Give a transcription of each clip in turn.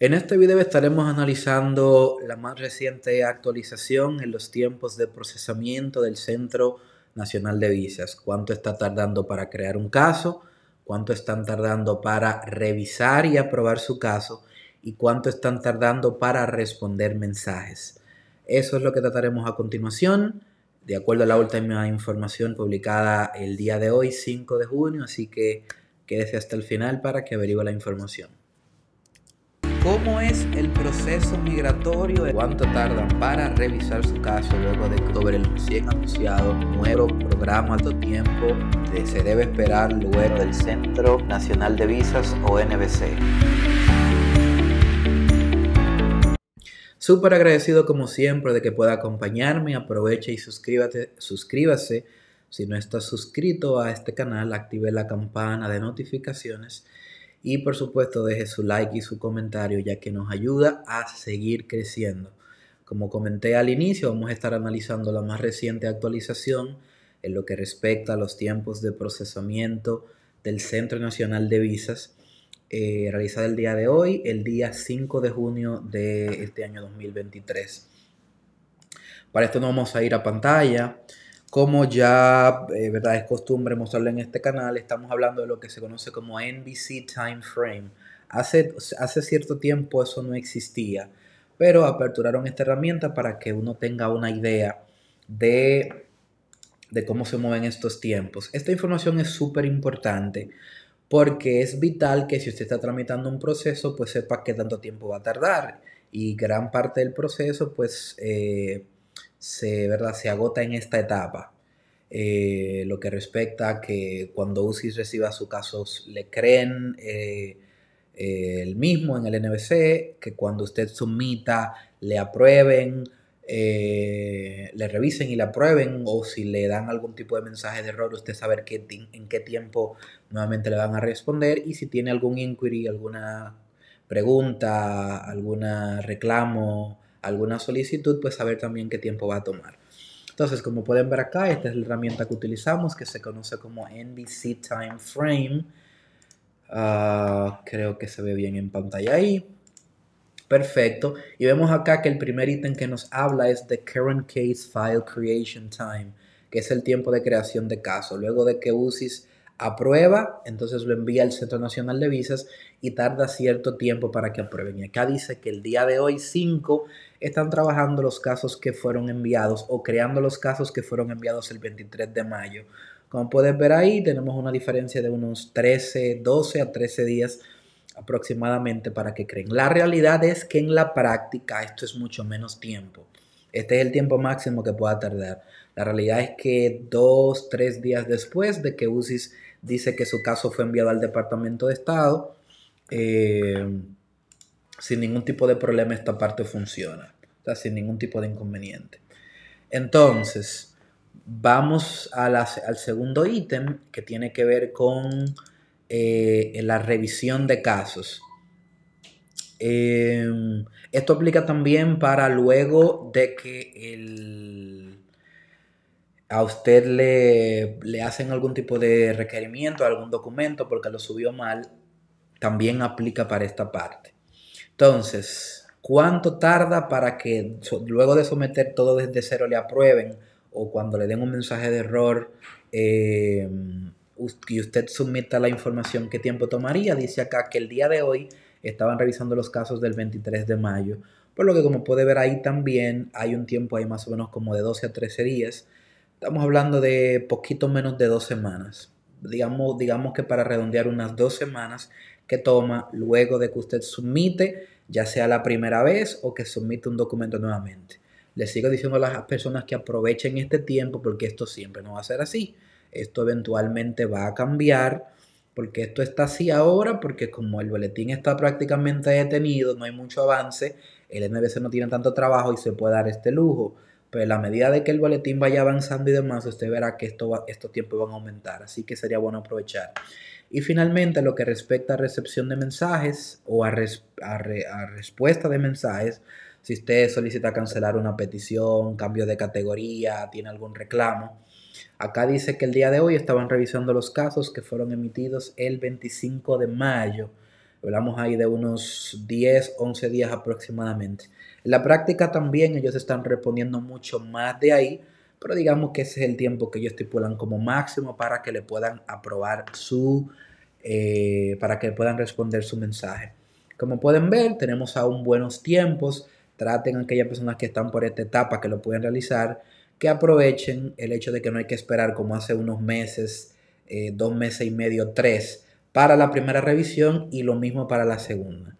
En este video estaremos analizando la más reciente actualización en los tiempos de procesamiento del Centro Nacional de Visas. Cuánto está tardando para crear un caso, cuánto están tardando para revisar y aprobar su caso y cuánto están tardando para responder mensajes. Eso es lo que trataremos a continuación, de acuerdo a la última información publicada el día de hoy, 5 de junio, así que quédese hasta el final para que averigüe la información cómo es el proceso migratorio, cuánto tardan para revisar su caso luego de sobre el recién anunciado nuevo programa, alto tiempo se debe esperar luego del Centro Nacional de Visas o NBC. Súper agradecido como siempre de que pueda acompañarme. Aprovecha y suscríbete, suscríbase. Si no estás suscrito a este canal, active la campana de notificaciones y por supuesto deje su like y su comentario ya que nos ayuda a seguir creciendo. Como comenté al inicio, vamos a estar analizando la más reciente actualización en lo que respecta a los tiempos de procesamiento del Centro Nacional de Visas, eh, realizada el día de hoy, el día 5 de junio de este año 2023. Para esto nos vamos a ir a pantalla. Como ya eh, ¿verdad? es costumbre mostrarlo en este canal, estamos hablando de lo que se conoce como NBC Time Frame. Hace, hace cierto tiempo eso no existía, pero aperturaron esta herramienta para que uno tenga una idea de, de cómo se mueven estos tiempos. Esta información es súper importante porque es vital que si usted está tramitando un proceso, pues sepa qué tanto tiempo va a tardar y gran parte del proceso, pues... Eh, se, ¿verdad? se agota en esta etapa. Eh, lo que respecta a que cuando UCI reciba su caso le creen eh, eh, el mismo en el NBC, que cuando usted sumita le aprueben, le revisen y le aprueben, o si le dan algún tipo de mensaje de error, usted saber qué, en qué tiempo nuevamente le van a responder y si tiene algún inquiry, alguna pregunta, algún reclamo alguna solicitud, pues saber también qué tiempo va a tomar. Entonces, como pueden ver acá, esta es la herramienta que utilizamos, que se conoce como NBC Time Frame. Ah, creo que se ve bien en pantalla ahí. Perfecto. Y vemos acá que el primer ítem que nos habla es the Current Case File Creation Time, que es el tiempo de creación de caso. Luego de que uses aprueba, entonces lo envía al Centro Nacional de Visas y tarda cierto tiempo para que aprueben. Y acá dice que el día de hoy 5 están trabajando los casos que fueron enviados o creando los casos que fueron enviados el 23 de mayo. Como puedes ver ahí, tenemos una diferencia de unos 13, 12 a 13 días aproximadamente para que creen. La realidad es que en la práctica esto es mucho menos tiempo. Este es el tiempo máximo que pueda tardar. La realidad es que 2, 3 días después de que USIS dice que su caso fue enviado al Departamento de Estado. Eh, sin ningún tipo de problema esta parte funciona, o sea, sin ningún tipo de inconveniente. Entonces, vamos al segundo ítem que tiene que ver con eh, la revisión de casos. Eh, esto aplica también para luego de que el, a usted le, le hacen algún tipo de requerimiento, algún documento porque lo subió mal, también aplica para esta parte. Entonces, ¿cuánto tarda para que luego de someter todo desde cero le aprueben o cuando le den un mensaje de error eh, y usted submita la información, qué tiempo tomaría? Dice acá que el día de hoy estaban revisando los casos del 23 de mayo, por lo que como puede ver ahí también hay un tiempo ahí más o menos como de 12 a 13 días Estamos hablando de poquito menos de dos semanas. Digamos, digamos que para redondear unas dos semanas que toma luego de que usted submite, ya sea la primera vez o que submite un documento nuevamente. Le sigo diciendo a las personas que aprovechen este tiempo porque esto siempre no va a ser así. Esto eventualmente va a cambiar porque esto está así ahora, porque como el boletín está prácticamente detenido, no hay mucho avance, el NBC no tiene tanto trabajo y se puede dar este lujo. Pero pues, a medida de que el boletín vaya avanzando y demás, usted verá que esto estos tiempos van a aumentar. Así que sería bueno aprovechar. Y finalmente, lo que respecta a recepción de mensajes o a, a respuesta de mensajes, si usted solicita cancelar una petición, cambio de categoría, tiene algún reclamo. Acá dice que el día de hoy estaban revisando los casos que fueron emitidos el 25 de mayo Hablamos ahí de unos 10, 11 días aproximadamente. En la práctica también ellos están respondiendo mucho más de ahí, pero digamos que ese es el tiempo que ellos estipulan como máximo para que le puedan aprobar su, eh, para que puedan responder su mensaje. Como pueden ver, tenemos aún buenos tiempos. Traten a aquellas personas que están por esta etapa que lo pueden realizar, que aprovechen el hecho de que no hay que esperar como hace unos meses, eh, dos meses y medio, tres, para la primera revisión y lo mismo para la segunda.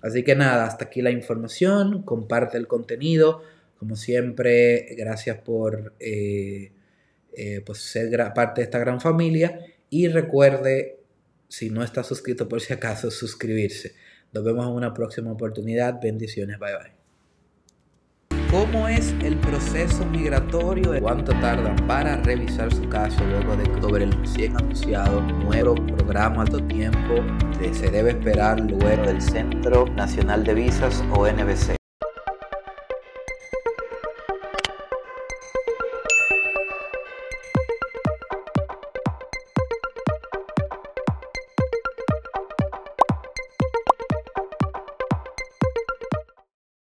Así que nada, hasta aquí la información, comparte el contenido, como siempre, gracias por eh, eh, pues, ser parte de esta gran familia y recuerde, si no está suscrito por si acaso, suscribirse. Nos vemos en una próxima oportunidad. Bendiciones, bye bye cómo es el proceso migratorio, cuánto tardan para revisar su caso luego de sobre el recién anunciado nuevo programa, alto tiempo se debe esperar luego del Centro Nacional de Visas o NBC.